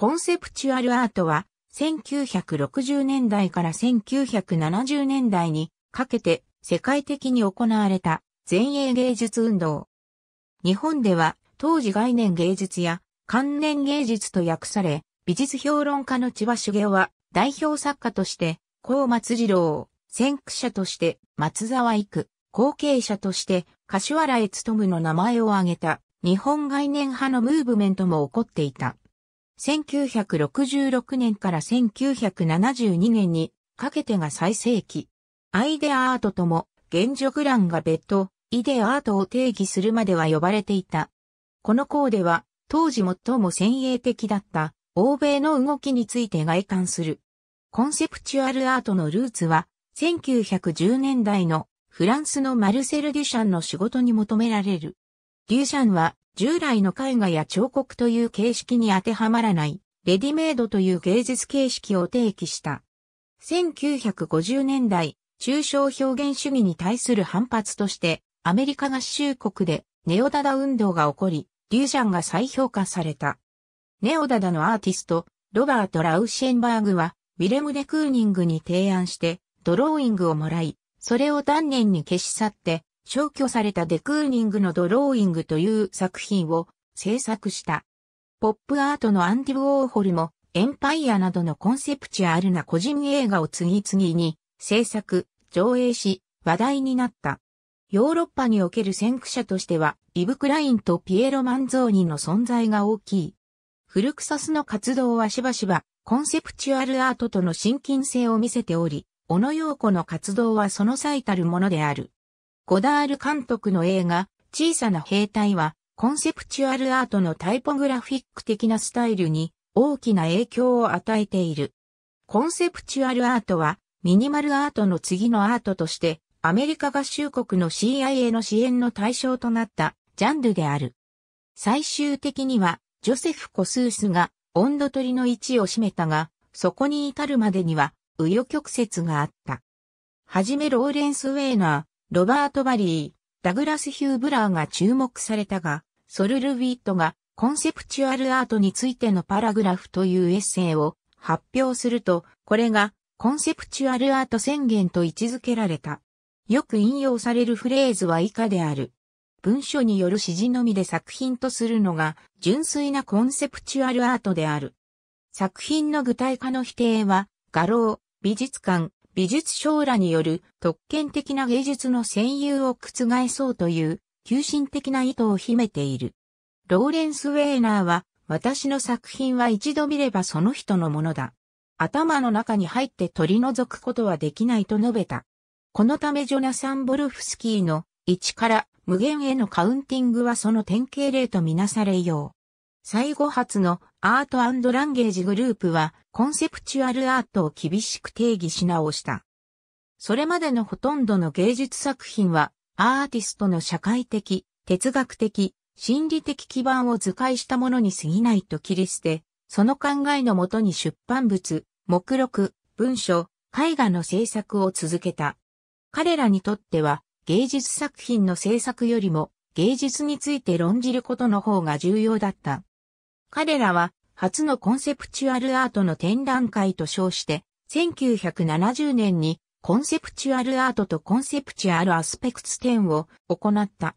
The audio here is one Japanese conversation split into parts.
コンセプチュアルアートは、1960年代から1970年代にかけて世界的に行われた前衛芸術運動。日本では当時概念芸術や関連芸術と訳され、美術評論家の千葉茂雄は代表作家として、高松二郎、先駆者として松沢育、後継者として柏原悦務の名前を挙げた日本概念派のムーブメントも起こっていた。1966年から1972年にかけてが最盛期。アイデアアートとも、現状欄が別途、イデアアートを定義するまでは呼ばれていた。このーでは、当時最も先鋭的だった欧米の動きについて外観する。コンセプチュアルアートのルーツは、1910年代のフランスのマルセル・デュシャンの仕事に求められるリューシャンは従来の絵画や彫刻という形式に当てはまらないレディメイドという芸術形式を提起した。1950年代、抽象表現主義に対する反発として、アメリカ合衆国でネオダダ運動が起こり、リューシャンが再評価された。ネオダダのアーティスト、ロバート・ラウシェンバーグは、ウィレム・デ・クーニングに提案して、ドローイングをもらい、それを丹念に消し去って、消去されたデクーニングのドローイングという作品を制作した。ポップアートのアンディ・ウォーホルもエンパイアなどのコンセプチュアルな個人映画を次々に制作、上映し話題になった。ヨーロッパにおける先駆者としてはイブ・クラインとピエロ・マンゾーニの存在が大きい。フルクサスの活動はしばしばコンセプチュアルアートとの親近性を見せており、小野洋子の活動はその最たるものである。ゴダール監督の映画、小さな兵隊は、コンセプチュアルアートのタイポグラフィック的なスタイルに大きな影響を与えている。コンセプチュアルアートは、ミニマルアートの次のアートとして、アメリカ合衆国の CIA の支援の対象となったジャンルである。最終的には、ジョセフ・コスースが温度取りの位置を占めたが、そこに至るまでには、紆余曲折があった。はじめローレンス・ウェーナー、ロバート・バリー、ダグラス・ヒュー・ブラーが注目されたが、ソルル・ウィットがコンセプチュアルアートについてのパラグラフというエッセイを発表すると、これがコンセプチュアルアート宣言と位置づけられた。よく引用されるフレーズは以下である。文書による指示のみで作品とするのが純粋なコンセプチュアルアートである。作品の具体化の否定は、画廊、美術館、美術将らによる特権的な芸術の占有を覆そうという急進的な意図を秘めている。ローレンス・ウェーナーは、私の作品は一度見ればその人のものだ。頭の中に入って取り除くことはできないと述べた。このためジョナサン・ボルフスキーの1から無限へのカウンティングはその典型例とみなされよう。最後発のアートランゲージグループはコンセプチュアルアートを厳しく定義し直した。それまでのほとんどの芸術作品はアーティストの社会的、哲学的、心理的基盤を図解したものに過ぎないと切り捨て、その考えのもとに出版物、目録、文書、絵画の制作を続けた。彼らにとっては芸術作品の制作よりも芸術について論じることの方が重要だった。彼らは初のコンセプチュアルアートの展覧会と称して、1970年にコンセプチュアルアートとコンセプチュアルアスペクツ展を行った。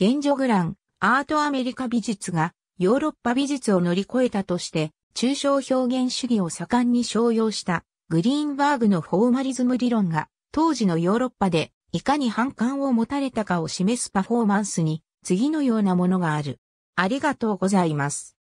現状グラン、アートアメリカ美術がヨーロッパ美術を乗り越えたとして、抽象表現主義を盛んに商用したグリーンバーグのフォーマリズム理論が当時のヨーロッパでいかに反感を持たれたかを示すパフォーマンスに次のようなものがある。ありがとうございます。